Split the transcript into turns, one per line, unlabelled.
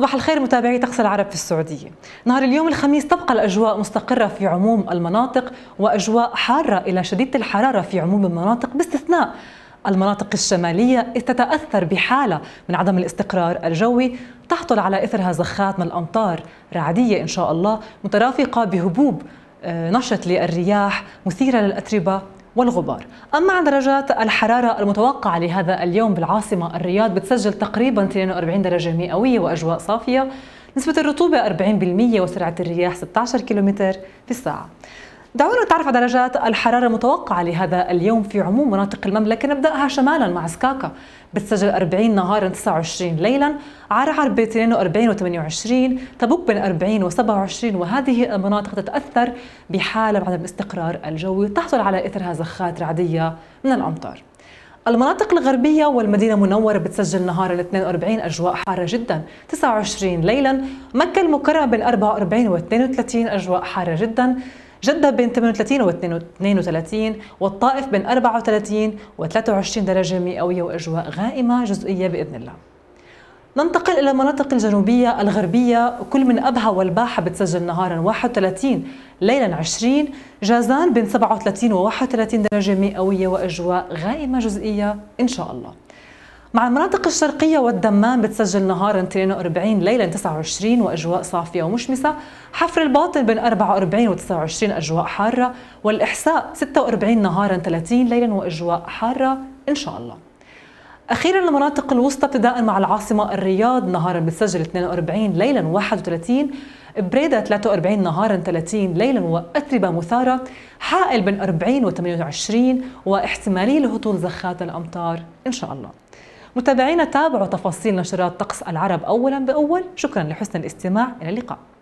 صباح الخير متابعي طقس العرب في السعودية نهار اليوم الخميس تبقى الأجواء مستقرة في عموم المناطق وأجواء حارة إلى شديدة الحرارة في عموم المناطق باستثناء المناطق الشمالية إذ تتأثر بحالة من عدم الاستقرار الجوي تحطل على إثرها زخات من الأمطار رعدية إن شاء الله مترافقة بهبوب آه، نشط للرياح مثيرة للأتربة والغبار أما عن درجات الحرارة المتوقعة لهذا اليوم بالعاصمة الرياض بتسجل تقريبا 42 درجة مئوية وأجواء صافية نسبة الرطوبة 40% وسرعة الرياح 16 كم في الساعة دعونا نتعرف على درجات الحرارة المتوقعة لهذا اليوم في عموم مناطق المملكة نبدأها شمالا مع سكاكا بتسجل 40 نهارا 29 ليلا عرعر ب 42 و28 تبوك بين 40 و27 وهذه المناطق تتأثر بحالة بعدم الاستقرار الجوي تحصل على إثرها زخات رعدية من الأمطار المناطق الغربية والمدينة المنورة بتسجل نهار ال 42 أجواء حارة جدا 29 ليلا مكة المكرمة بين 44 و 32 أجواء حارة جدا جدة بين 38 و 32 والطائف بين 34 و 23 درجة مئوية وأجواء غائمة جزئية بإذن الله ننتقل إلى المناطق الجنوبية الغربية كل من أبها والباحة بتسجل نهارا 31 ليلا 20 جازان بين 37 و 31 درجة مئوية وأجواء غائمة جزئية إن شاء الله مع المناطق الشرقية والدمام بتسجل نهارا 42 ليلا 29 وأجواء صافية ومشمسة حفر الباطن بين 44 و 29 أجواء حارة والإحساء 46 نهارا 30 ليلا وأجواء حارة إن شاء الله أخيرا المناطق الوسطى ابتداء مع العاصمة الرياض نهارا بتسجل 42 ليلا 31 بريدة 43 نهارا 30 ليلا وأتربة مثارة حائل بين 40 و 28 واحتمالية لهطول زخات الأمطار إن شاء الله متابعينا تابعوا تفاصيل نشرات طقس العرب أولا بأول شكرا لحسن الاستماع إلى اللقاء